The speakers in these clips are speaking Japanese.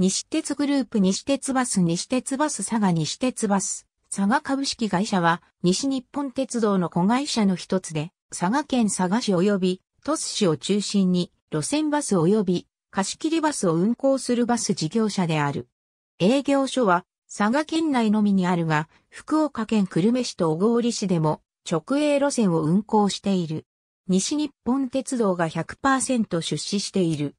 西鉄グループ西鉄バス西鉄バス佐賀西鉄バス佐賀株式会社は西日本鉄道の子会社の一つで佐賀県佐賀市及び鳥栖市を中心に路線バス及び貸切バスを運行するバス事業者である。営業所は佐賀県内のみにあるが福岡県久留米市と小郡市でも直営路線を運行している。西日本鉄道が100%出資している。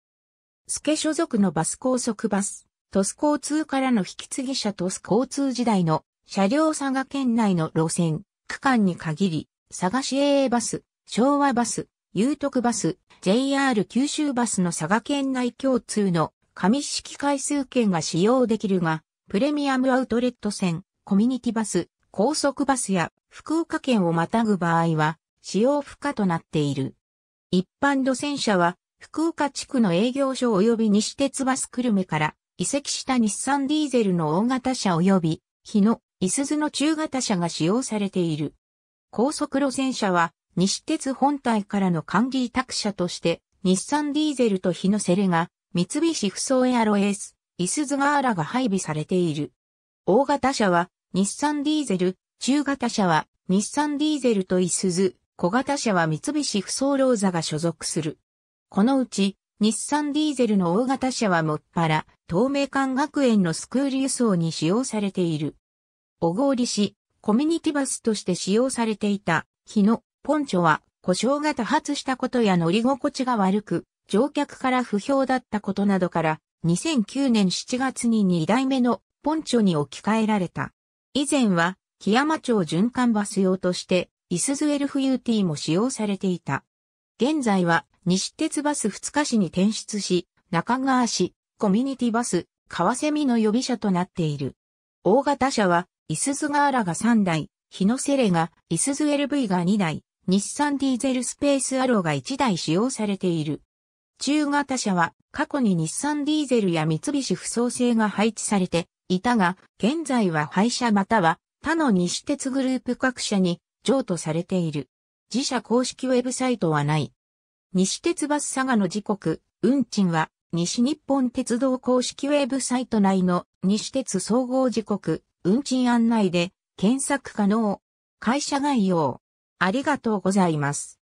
スケ所属のバス高速バス、トス交通からの引き継ぎ車トス交通時代の車両佐賀県内の路線、区間に限り、佐賀市営バス、昭和バス、有徳バス、JR 九州バスの佐賀県内共通の紙式回数券が使用できるが、プレミアムアウトレット線、コミュニティバス、高速バスや福岡県をまたぐ場合は使用不可となっている。一般路線車は福岡地区の営業所及び西鉄バス久留米から移籍した日産ディーゼルの大型車及び日野、いすゞの中型車が使用されている。高速路線車は西鉄本体からの管理委託車として日産ディーゼルと日野セレが三菱不走エアロエース、いすゞガーラが配備されている。大型車は日産ディーゼル、中型車は日産ディーゼルといすゞ、小型車は三菱不走ローザが所属する。このうち、日産ディーゼルの大型車はもっぱら、東名館学園のスクール輸送に使用されている。小郡市、コミュニティバスとして使用されていた、日野、ポンチョは、故障が多発したことや乗り心地が悪く、乗客から不評だったことなどから、2009年7月に2代目のポンチョに置き換えられた。以前は、木山町循環バス用として、イスズエルフーィーも使用されていた。現在は、西鉄バス二日市に転出し、中川市、コミュニティバス、川美の予備車となっている。大型車は、イスズガーラが3台、日野セレが、イスズ LV が2台、日産ディーゼルスペースアローが1台使用されている。中型車は、過去に日産ディーゼルや三菱不創製が配置されていたが、現在は廃車または他の西鉄グループ各社に譲渡されている。自社公式ウェブサイトはない。西鉄バス佐賀の時刻、運賃は、西日本鉄道公式ウェブサイト内の西鉄総合時刻、運賃案内で検索可能。会社概要。ありがとうございます。